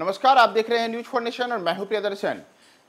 नमस्कार आप देख रहे हैं न्यूज फॉर नेशन और मैं हूं प्रियदर्शन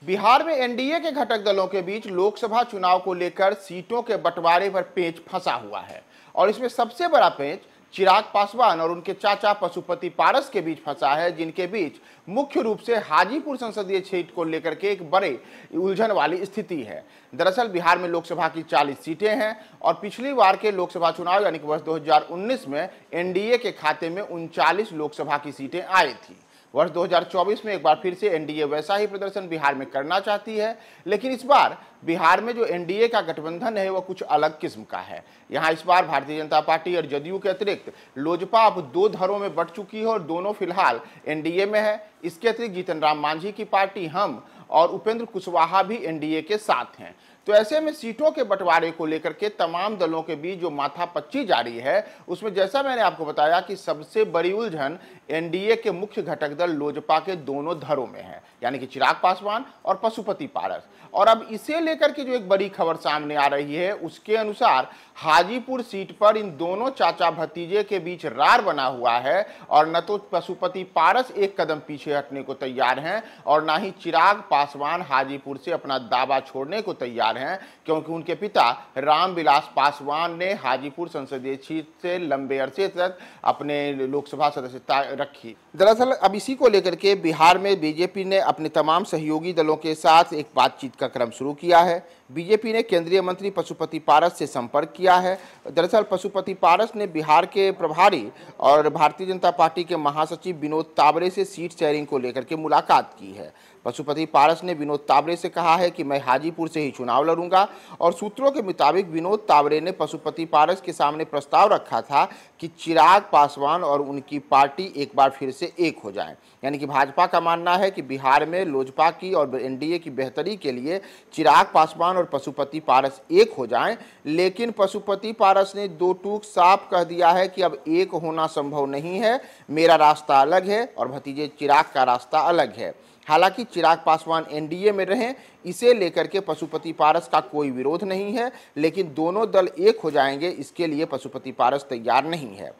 बिहार में एनडीए के घटक दलों के बीच लोकसभा चुनाव को लेकर सीटों के बंटवारे पर पेच फंसा हुआ है और इसमें सबसे बड़ा पेच चिराग पासवान और उनके चाचा पशुपति पारस के बीच फंसा है जिनके बीच मुख्य रूप से हाजीपुर संसदीय क्षेत्र को लेकर के एक बड़े उलझन वाली स्थिति है दरअसल बिहार में लोकसभा की 40 सीटें हैं और पिछली बार के लोकसभा चुनाव यानी कि वर्ष 2019 में एनडीए के खाते में उनचालीस लोकसभा की सीटें आई थी वर्ष 2024 में एक बार फिर से एनडीए वैसा ही प्रदर्शन बिहार में करना चाहती है लेकिन इस बार बिहार में जो एनडीए का गठबंधन है वह कुछ अलग किस्म का है यहाँ इस बार भारतीय जनता पार्टी और जदयू के अतिरिक्त लोजपा अब दो धरों में बट चुकी है और दोनों फिलहाल एनडीए में है इसके अतिरिक्त जीतन राम मांझी की पार्टी हम और उपेंद्र कुशवाहा भी एनडीए के साथ हैं तो ऐसे में सीटों के बंटवारे को लेकर के तमाम दलों के बीच जो माथापच्ची जारी है उसमें जैसा मैंने आपको बताया कि सबसे बड़ी उलझन एनडीए के मुख्य घटक दल लोजपा के दोनों धरों में है यानी कि चिराग पासवान और पशुपति पारस और अब इसे लेकर के जो एक बड़ी खबर सामने आ रही है उसके अनुसार हाजीपुर सीट पर इन दोनों चाचा भतीजे के बीच रार बना हुआ है और न तो पशुपति पारस एक कदम पीछे हटने को तैयार हैं और ना ही चिराग पासवान हाजीपुर से अपना दावा छोड़ने को तैयार हैं क्योंकि उनके पिता रामविलास पासवान ने हाजीपुर संसदीय क्षेत्र से लंबे अरसे तक अपने लोकसभा सदस्यता रखी दरअसल अब इसी को लेकर के बिहार में बीजेपी ने अपने तमाम सहयोगी दलों के साथ एक बातचीत का क्रम शुरू किया है बीजेपी ने केंद्रीय मंत्री पशुपति पारस से संपर्क किया है दरअसल पशुपति पारस ने बिहार के प्रभारी और भारतीय जनता पार्टी के महासचिव विनोद ताबरे से सीट शेयरिंग को लेकर के मुलाकात की है पशुपति पारस ने विनोद ताबरे से कहा है कि मैं हाजीपुर से ही चुनाव चुनाव लड़ूंगा और सूत्रों के मुताबिक विनोद तावरे ने पशुपति पारस के सामने प्रस्ताव रखा था कि चिराग पासवान और उनकी पार्टी एक बार फिर से एक हो जाए यानी कि भाजपा का मानना है कि बिहार में लोजपा की और एनडीए की बेहतरी के लिए चिराग पासवान और पशुपति पारस एक हो जाएं लेकिन पशुपति पारस ने दो टूक साफ कह दिया है कि अब एक होना संभव नहीं है मेरा रास्ता अलग है और भतीजे चिराग का रास्ता अलग है हालांकि चिराग पासवान एनडीए में रहे इसे लेकर के पशुपति पारस का कोई विरोध नहीं है लेकिन दोनों दल एक हो जाएंगे इसके लिए पशुपति पारस तैयार नहीं है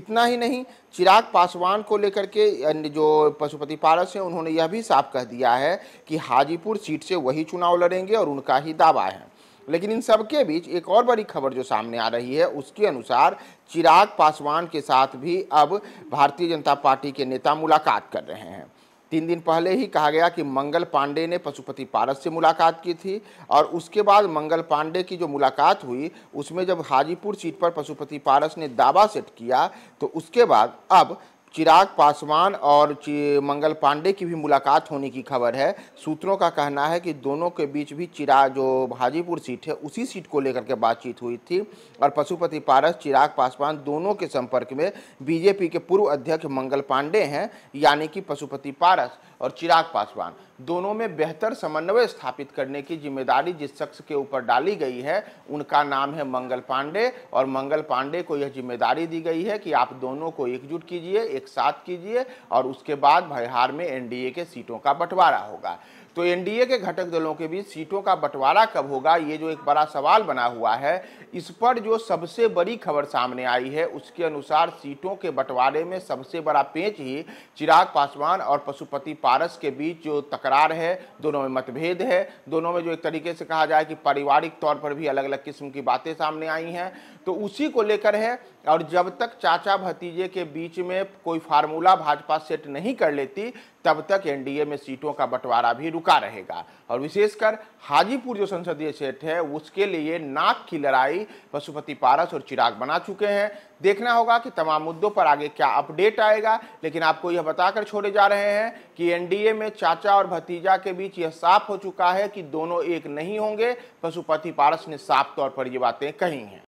इतना ही नहीं चिराग पासवान को लेकर के जो पशुपति पारस हैं उन्होंने यह भी साफ कह दिया है कि हाजीपुर सीट से वही चुनाव लड़ेंगे और उनका ही दावा है लेकिन इन सबके बीच एक और बड़ी खबर जो सामने आ रही है उसके अनुसार चिराग पासवान के साथ भी अब भारतीय जनता पार्टी के नेता मुलाकात कर रहे हैं तीन दिन पहले ही कहा गया कि मंगल पांडे ने पशुपति पारस से मुलाकात की थी और उसके बाद मंगल पांडे की जो मुलाकात हुई उसमें जब हाजीपुर सीट पर पशुपति पारस ने दावा सेट किया तो उसके बाद अब चिराग पासवान और मंगल पांडे की भी मुलाकात होने की खबर है सूत्रों का कहना है कि दोनों के बीच भी चिराग जो हाजीपुर सीट है उसी सीट को लेकर के बातचीत हुई थी और पशुपति पारस चिराग पासवान दोनों के संपर्क में बीजेपी के पूर्व अध्यक्ष मंगल पांडे हैं यानी कि पशुपति पारस और चिराग पासवान दोनों में बेहतर समन्वय स्थापित करने की जिम्मेदारी जिस शख्स के ऊपर डाली गई है उनका नाम है मंगल पांडे और मंगल पांडे को यह जिम्मेदारी दी गई है कि आप दोनों को एकजुट कीजिए एक साथ कीजिए और उसके बाद बिहार में एनडीए के सीटों का बंटवारा होगा तो एनडीए के घटक दलों के बीच सीटों का बंटवारा कब होगा ये जो एक बड़ा सवाल बना हुआ है इस पर जो सबसे बड़ी खबर सामने आई है उसके अनुसार सीटों के बंटवारे में सबसे बड़ा पेच ही चिराग पासवान और पशुपति पारस के बीच जो तकरार है दोनों में मतभेद है दोनों में जो एक तरीके से कहा जाए कि पारिवारिक तौर पर भी अलग अलग किस्म की बातें सामने आई हैं तो उसी को लेकर है और जब तक चाचा भतीजे के बीच में कोई फार्मूला भाजपा सेट नहीं कर लेती तब तक एनडीए में सीटों का बंटवारा भी रुका रहेगा और विशेषकर हाजीपुर जो संसदीय क्षेत्र है उसके लिए नाक की लड़ाई पशुपति पारस और चिराग बना चुके हैं देखना होगा कि तमाम मुद्दों पर आगे क्या अपडेट आएगा लेकिन आपको यह बताकर छोड़े जा रहे हैं कि एनडीए में चाचा और भतीजा के बीच यह साफ हो चुका है कि दोनों एक नहीं होंगे पशुपति पारस ने साफ तौर पर ये बातें कही हैं